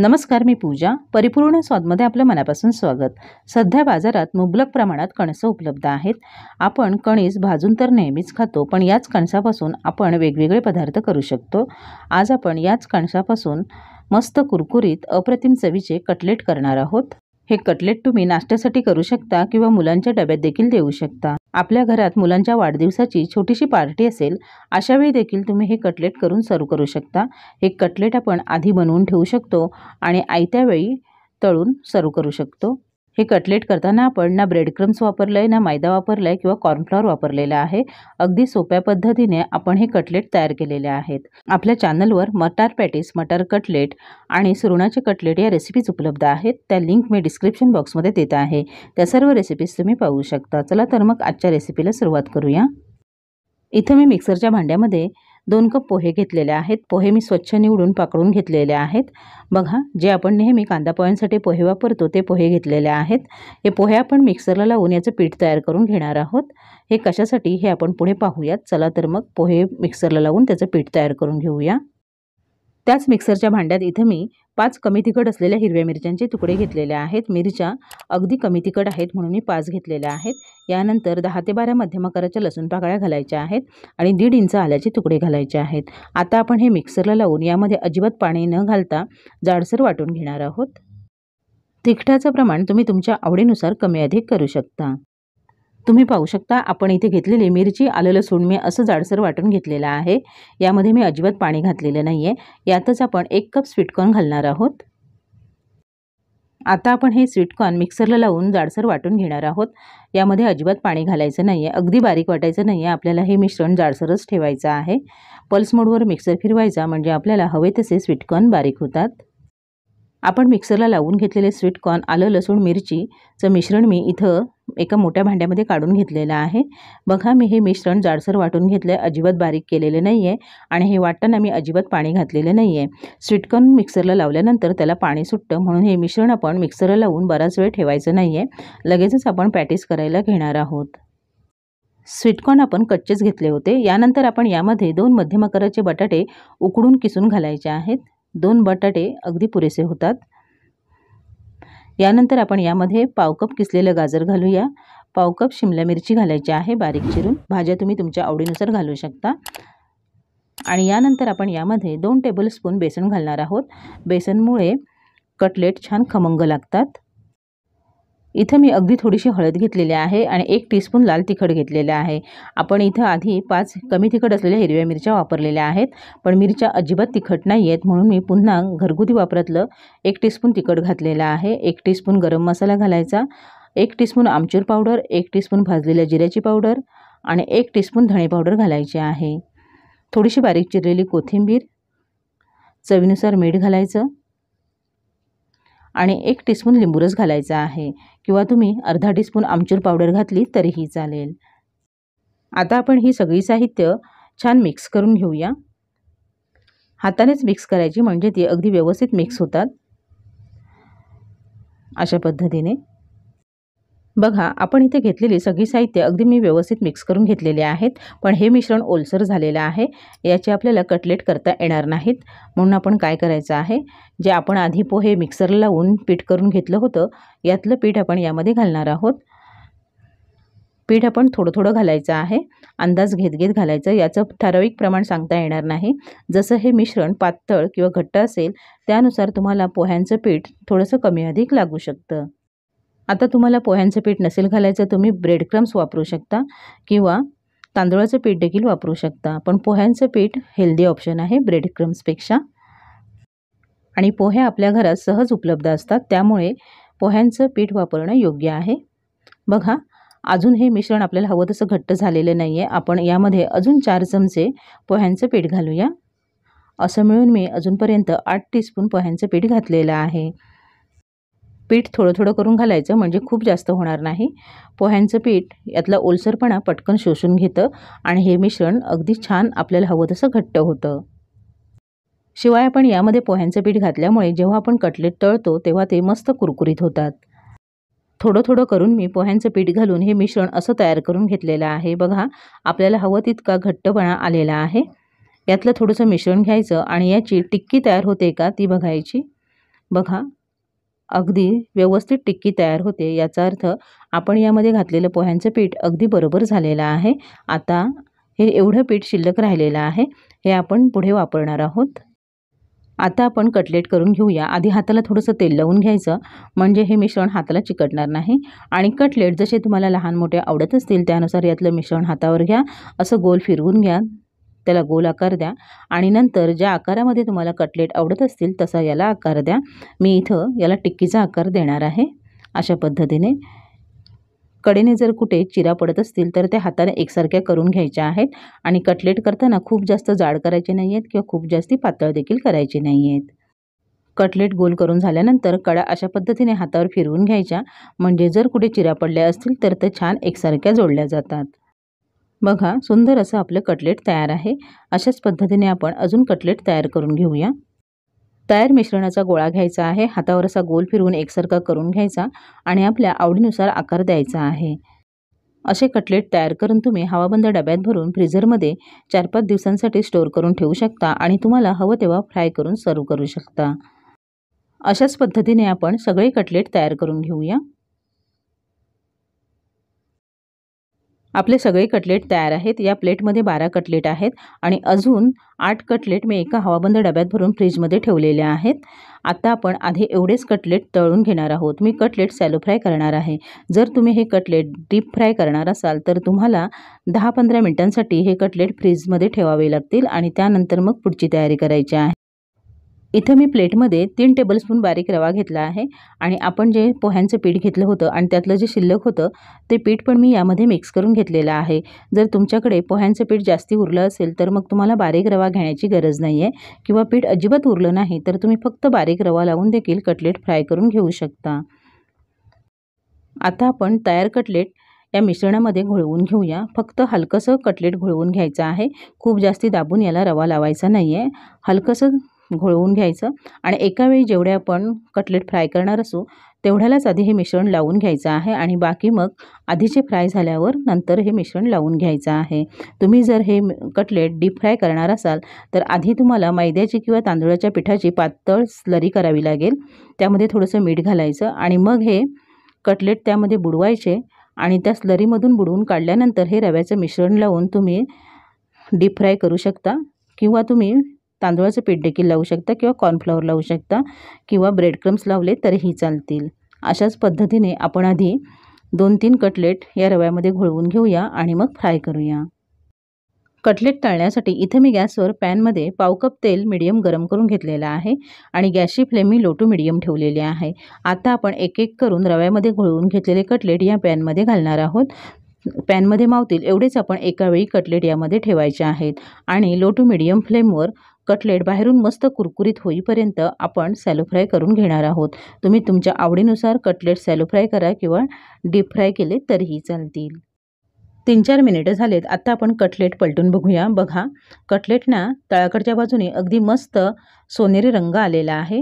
नमस्कार मी पूजा परिपूर्ण स्वादमध्ये आपलं मनापासून स्वागत सध्या बाजारात मुबलक प्रमाणात कणसं उपलब्ध आहेत आपण कणीस भाजून तर नेहमीच खातो पण याच कणसापासून आपण वेगवेगळे पदार्थ करू शकतो आज आपण याच कणसापासून मस्त कुरकुरीत अप्रतिम चवीचे कटलेट करणार आहोत हे कटलेट तुम्ही नाश्त्यासाठी करू शकता किंवा मुलांच्या डब्यात देखील देऊ शकता आपल्या घरात मुलांच्या वाढदिवसाची छोटीशी पार्टी असेल अशा वेळी देखील तुम्ही हे कटलेट करून सर्व करू शकता हे कटलेट आपण आधी बनवून ठेवू शकतो आणि आयत्यावेळी तळून सर्व करू शकतो हे कटलेट करताना आपण ना ब्रेड क्रम्स वापरलं आहे ना मैदा वापरला आहे किंवा कॉर्नफ्लॉवर वापरलेला आहे अगदी सोप्या पद्धतीने आपण हे कटलेट तयार केलेले आहेत आपल्या चॅनलवर मटार पॅटीस मटार कटलेट आणि सुरुणाचे कटलेट या रेसिपीज उपलब्ध आहेत त्या लिंक मी डिस्क्रिप्शन बॉक्समध्ये देत आहे त्या सर्व रेसिपीज तुम्ही पाहू शकता चला तर मग आजच्या रेसिपीला सुरुवात करूया इथं मी मिक्सरच्या भांड्यामध्ये दोन कप पोहे घेतलेले आहेत पोहे मी स्वच्छ निवडून पाकडून घेतलेले आहेत बघा जे आपण नेहमी कांदा पोह्यांसाठी पोहे वापरतो ते पोहे घेतलेले आहेत हे पोहे आपण मिक्सरला लावून याचं पीठ तयार करून घेणार आहोत हे कशासाठी हे आपण पुढे पाहूयात चला तर मग पोहे मिक्सरला लावून त्याचं पीठ तयार करून घेऊया त्याच मिक्सरच्या भांड्यात इथं मी पाच कमी तिखट असलेल्या हिरव्या मिरच्यांचे तुकडे घेतलेले आहेत मिरच्या अगदी कमी तिखट आहेत म्हणून मी पाच घेतलेल्या आहेत यानंतर दहा ते बारा मध्यम आकाराच्या लसूण पाकळ्या घालायच्या आहेत आणि दीड इंच आल्याचे तुकडे घालायचे आहेत आता आपण हे मिक्सरला लावून यामध्ये अजिबात पाणी न घालता जाडसर वाटून घेणार आहोत तिखटाचं प्रमाण तुम्ही तुमच्या आवडीनुसार कमी अधिक करू शकता तुम्ही पाहू शकता आपण इथे घेतलेली मिरची आलं लसूण मी असं जाडसर वाटून घेतलेलं आहे यामध्ये मी अजिबात पाणी घातलेलं नाही आहे यातच आपण एक कप स्वीटकॉर्न घालणार आहोत आता आपण हे स्वीटकॉर्न मिक्सरला लावून जाडसर वाटून घेणार आहोत यामध्ये अजिबात पाणी घालायचं नाही आहे अगदी बारीक वाटायचं नाही आहे आपल्याला हे मिश्रण जाडसरच ठेवायचं आहे पल्स मोडवर मिक्सर फिरवायचा म्हणजे आपल्याला हवे तसे स्वीटकॉर्न बारीक होतात आपण मिक्सरला लावून घेतलेले स्वीट कॉर्न आलं लसूण मिरचीचं मिश्रण मी इथं एका मोठ्या भांड्यामध्ये काढून घेतलेलं आहे बघा मी हे मिश्रण जाडसर वाटून घेतलं आहे अजिबात बारीक केलेलं नाही आहे आणि हे वाटताना मी अजिबात पाणी घातलेलं नाही आहे स्वीटकॉर्न मिक्सरला लावल्यानंतर त्याला पाणी सुटतं म्हणून हे मिश्रण आपण मिक्सरला लावून बराच वेळ ठेवायचं नाही आहे लगेचच आपण पॅटिस करायला घेणार आहोत स्वीटकॉर्न आपण कच्चेच घेतले होते यानंतर आपण यामध्ये दोन मध्यम आकाराचे बटाटे उकडून किसून घालायचे आहेत दोन बटाटे अगदी पुरेसे होतात यानंतर आपण यामध्ये पावकप किसलेलं गाजर घालूया पावकप शिमला मिरची घालायची आहे बारीक चिरून भाज्या तुम्ही तुमच्या आवडीनुसार घालू शकता आणि यानंतर आपण यामध्ये दोन टेबलस्पून बेसन घालणार आहोत बेसनमुळे कटलेट छान खमंग लागतात इथं मी अगदी थोडीशी हळद घेतलेली आहे आणि एक टीस्पून लाल तिखट घेतलेलं आहे आपण इथं आधी पाच कमी तिखट असलेल्या हिरव्या मिरच्या वापरलेल्या आहेत पण मिरच्या अजिबात तिखट नाही आहेत म्हणून मी पुन्हा घरगुती वापरातलं एक टीस्पून तिखट घातलेलं आहे एक टीस्पून गरम मसाला घालायचा एक टीस्पून आमचूर पावडर एक टीस्पून भाजलेल्या जिऱ्याची पावडर आणि एक टीस्पून धणे पावडर घालायची आहे थोडीशी बारीक चिरलेली कोथिंबीर चवीनुसार मीठ घालायचं आणि एक टीस्पून लिंबूरस घालायचा आहे किंवा तुम्ही अर्धा टीस्पून आमचूर पावडर घातली तरीही चालेल आता आपण ही सगळी साहित्य छान मिक्स करून घेऊया हातानेच मिक्स करायची म्हणजे ती अगदी व्यवस्थित मिक्स होतात अशा पद्धतीने बघा आपण इथे घेतलेली सगळी साहित्य अगदी मी व्यवस्थित मिक्स करून घेतलेले आहेत पण हे मिश्रण ओलसर झालेलं आहे याचे आपल्याला कटलेट करता येणार नाहीत म्हणून आपण काय करायचं आहे जे आपण आधी पोहे मिक्सरला लावून पीठ करून घेतलं होतं यातलं पीठ आपण यामध्ये घालणार आहोत पीठ आपण थोडं थोडं घालायचं आहे अंदाज घेत घेत घालायचं याचं ठराविक प्रमाण सांगता येणार नाही जसं हे मिश्रण पातळ किंवा घट्ट असेल त्यानुसार तुम्हाला पोह्यांचं पीठ थोडंसं कमी अधिक लागू शकतं आता तुम्हाला पोह्यांचं पीठ नसेल घालायचं तुम्ही ब्रेड क्रम्स वापरू शकता किंवा तांदळाचं पीठ देखील वापरू शकता पण पोह्यांचं पीठ हेल्दी ऑप्शन आहे ब्रेड क्रम्सपेक्षा आणि पोहे आपल्या घरात सहज उपलब्ध असतात त्यामुळे पोह्यांचं पीठ वापरणं योग्य आहे बघा अजून हे मिश्रण आपल्याला हवं तसं घट्ट झालेलं नाही आहे आपण यामध्ये अजून चार चमचे पोह्यांचं पीठ घालूया असं मिळून मी अजूनपर्यंत आठ टीस्पून पोह्यांचं पीठ घातलेलं आहे पीठ थोडं थोडं करून घालायचं म्हणजे खूप जास्त होणार नाही पोह्यांचं पीठ यातला ओलसरपणा पटकन शोषून घेतं आणि हे मिश्रण अगदी छान आपल्याला हवं तसं घट्ट होतं शिवाय आपण यामध्ये पोह्यांचं पीठ घातल्यामुळे जेव्हा आपण कटलेट तळतो तेव्हा ते मस्त कुरकुरीत होतात थोडं थोडं करून मी पोह्यांचं पीठ घालून हे मिश्रण असं तयार करून घेतलेलं आहे बघा आपल्याला हवं तितका घट्टपणा आलेला आहे यातलं थोडंसं मिश्रण घ्यायचं आणि याची टिक्की तयार होते का ती बघायची बघा अगदी व्यवस्थित टिक्की तयार होते याचा अर्थ आपण यामध्ये घातलेलं पोह्यांचं पीठ अगदी बरोबर झालेलं आहे आता हे एवढं पीठ शिल्लक राहिलेलं आहे हे आपण पुढे वापरणार आहोत आता आपण कटलेट करून घेऊया आधी हाताला थोडंसं तेल लावून घ्यायचं म्हणजे हे मिश्रण हाताला चिकटणार नाही आणि कटलेट जसे तुम्हाला लहान मोठे आवडत असतील त्यानुसार यातलं मिश्रण हातावर घ्या असं गोल फिरवून घ्या त्याला गोल आकार द्या आणि नंतर ज्या आकारामध्ये तुम्हाला कटलेट आवडत असतील तसा याला आकार द्या मी इथं याला टिक्कीचा आकार देणार आहे अशा पद्धतीने कडेने जर कुठे चिरा पडत असतील तर त्या हाताने एकसारख्या करून घ्यायच्या आहेत आणि कटलेट करताना खूप जास्त जाड करायचे नाही आहेत किंवा खूप जास्ती पातळ देखील करायचे नाही आहेत कटलेट गोल करून झाल्यानंतर कडा अशा पद्धतीने हातावर फिरवून घ्यायच्या म्हणजे जर कुठे चिरा पडल्या असतील तर त्या छान एकसारख्या जोडल्या जातात बघा सुंदर असं आपलं कटलेट तयार आहे अशाच पद्धतीने आपण अजून कटलेट तयार करून घेऊया तयार मिश्रणाचा गोळा घ्यायचा आहे हातावर असा गोल फिरवून एकसारखा करून घ्यायचा आणि आपल्या आवडीनुसार आकार द्यायचा आहे असे कटलेट तयार करून तुम्ही हवाबंद डब्यात भरून फ्रीझरमध्ये चार पाच दिवसांसाठी स्टोअर करून ठेवू शकता आणि तुम्हाला हवं तेव्हा फ्राय करून सर्व करू शकता अशाच पद्धतीने आपण सगळे कटलेट तयार करून घेऊया आपले सगळे कटलेट तयार आहेत या प्लेटमध्ये बारा कटलेट आहेत आणि अजून आठ कटलेट मी एका हवाबंद डब्यात भरून फ्रीजमध्ये ठेवलेले आहेत आता आपण आधी एवढेच कटलेट तळून घेणार आहोत मी कटलेट सॅलो फ्राय करणार आहे जर तुम्ही हे कटलेट डीप फ्राय करणार असाल तर तुम्हाला दहा पंधरा मिनटांसाठी हे कटलेट फ्रीजमध्ये ठेवावे लागतील आणि त्यानंतर मग पुढची तयारी करायची आहे इथं मी प्लेटमध्ये तीन टेबलस्पून बारीक रवा घेतला आहे आणि आपण जे पोह्यांचं पीठ घेतलं होतं आणि त्यातलं जे शिल्लक होतं ते पीठ पण मी यामध्ये मिक्स करून घेतलेलं आहे जर तुमच्याकडे पोह्यांचं पीठ जास्ती उरलं असेल तर मग तुम्हाला बारीक रवा घेण्याची गरज नाही आहे किंवा पीठ अजिबात उरलं नाही तर तुम्ही फक्त बारीक रवा लावून देखील कटलेट फ्राय करून घेऊ शकता आता आपण तयार कटलेट या मिश्रणामध्ये घोळवून घेऊया फक्त हलकंसं कटलेट घोळवून घ्यायचं आहे खूप जास्ती दाबून याला रवा लावायचा नाही आहे हलकंसं घोळवून घ्यायचं आणि एका वेळी जेवढे आपण कटलेट फ्राय करणार असू तेवढ्यालाच आधी हे मिश्रण लावून घ्यायचं आहे आणि बाकी मग आधीचे फ्राय झाल्यावर नंतर हे मिश्रण लावून घ्यायचं आहे तुम्ही जर हे कटलेट डीप फ्राय करणार असाल तर आधी तुम्हाला मैद्याची किंवा तांदळाच्या पिठाची पातळ स्लरी करावी लागेल त्यामध्ये थोडंसं मीठ घालायचं आणि मग हे कटलेट त्यामध्ये बुडवायचे आणि त्या स्लरीमधून बुडवून काढल्यानंतर हे रव्याचं मिश्रण लावून तुम्ही डीप फ्राय करू शकता किंवा तुम्ही तांदूळाचं पीठ देखील लावू शकता किंवा कॉर्नफ्लॉवर लावू शकता किंवा ब्रेड क्रम्स लावले तरीही चालतील अशाच पद्धतीने आपण आधी दोन तीन कटलेट या रव्यामध्ये घोळवून घेऊया आणि मग फ्राय करूया कटलेट तळण्यासाठी इथे मी गॅसवर पॅनमध्ये पाव कप तेल मिडियम गरम करून घेतलेलं आहे आणि गॅसची फ्लेम मी लो टू मिडियम ठेवलेली आहे आता आपण एक एक करून रव्यामध्ये घोळवून घेतलेले कटलेट या पॅनमध्ये घालणार आहोत पॅनमध्ये मावतील एवढेच आपण एकावेळी कटलेट यामध्ये ठेवायचे आहेत आणि लो टू मिडियम फ्लेमवर कटलेट बाहेरून मस्त कुरकुरीत होईपर्यंत आपण सॅलो फ्राय करून घेणार आहोत तुम्ही तुमच्या आवडीनुसार कटलेट सॅलो फ्राय करा किंवा डीप फ्राय केले तरीही चालतील तीन चार मिनिटं झालेत आत्ता आपण कटलेट पलटून बघूया बघा कटलेटना तळाकडच्या बाजूने अगदी मस्त सोनेरी रंग आलेला आहे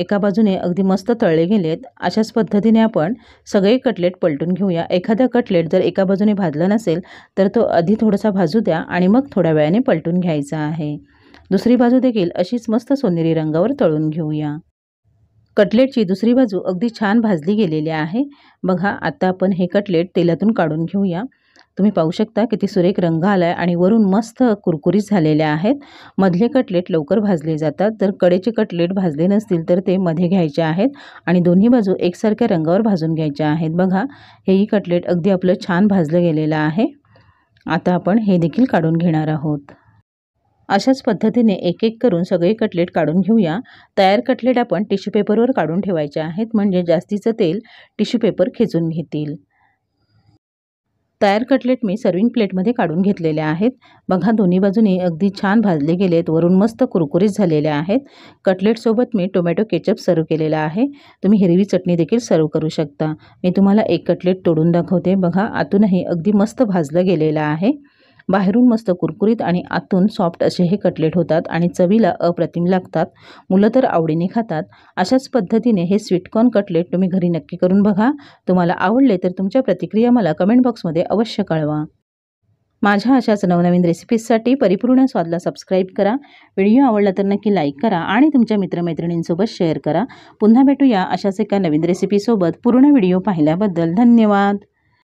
एका बाजूने अगदी मस्त तळले गेलेत अशाच पद्धतीने आपण सगळे कटलेट पलटून घेऊया एखादा कटलेट जर एका बाजूने भाजला नसेल तर तो आधी थोडासा भाजू द्या आणि मग थोड्या वेळाने पलटून घ्यायचा आहे दुसरी बाजू देखील अशीच मस्त सोनेरी रंगावर तळून घेऊया कटलेटची दुसरी बाजू अगदी छान भाजली गेलेली आहे बघा आता आपण हे कटलेट तेलातून काढून घेऊया तुम्ही पाहू शकता किती सुरेख रंग आला आहे आणि वरून मस्त कुरकुरीत झालेल्या आहेत मधले कटलेट लवकर भाजले जातात जर कडेचे कटलेट भाजले नसतील तर ते मध्ये घ्यायचे आहेत आणि दोन्ही बाजू एकसारख्या रंगावर भाजून घ्यायच्या आहेत बघा हेही कटलेट अगदी आपलं छान भाजलं गेलेलं आहे आता आपण हे देखील काढून घेणार आहोत अशाच पद्धतीने एक एक करून सगळे कटलेट काढून घेऊया तयार कटलेट आपण टिश्यू पेपरवर काढून ठेवायचे आहेत म्हणजे जास्तीचं तेल टिश्यू पेपर खेचून घेतील तयार कटलेट मी सर्विंग प्लेटमध्ये काढून घेतलेले आहेत बघा दोन्ही बाजूनी अगदी छान भाजले गेलेत वरून मस्त कुरकुरीत झालेले आहेत कटलेटसोबत मी टोमॅटो केचप सर्व केलेला आहे तुम्ही हिरवी चटणी देखील सर्व करू शकता मी तुम्हाला एक कटलेट तोडून दाखवते बघा आतूनही अगदी मस्त भाजलं गेलेलं आहे बाहेरून मस्त कुरकुरीत आणि आतून सॉफ्ट असे हे कटलेट होतात आणि चवीला अप्रतिम लागतात मुलं तर आवडीने खातात अशाच पद्धतीने हे स्वीटकॉर्न कटलेट तुम्ही घरी नक्की करून बघा तुम्हाला आवडले तर तुमच्या प्रतिक्रिया मला कमेंट बॉक्समध्ये अवश्य कळवा माझ्या अशाच नवनवीन रेसिपीजसाठी परिपूर्ण स्वादला सबस्क्राईब करा व्हिडिओ आवडला तर नक्की लाईक करा आणि तुमच्या मित्रमैत्रिणींसोबत शेअर करा पुन्हा भेटूया अशाच एका नवीन रेसिपीसोबत पूर्ण व्हिडिओ पाहिल्याबद्दल धन्यवाद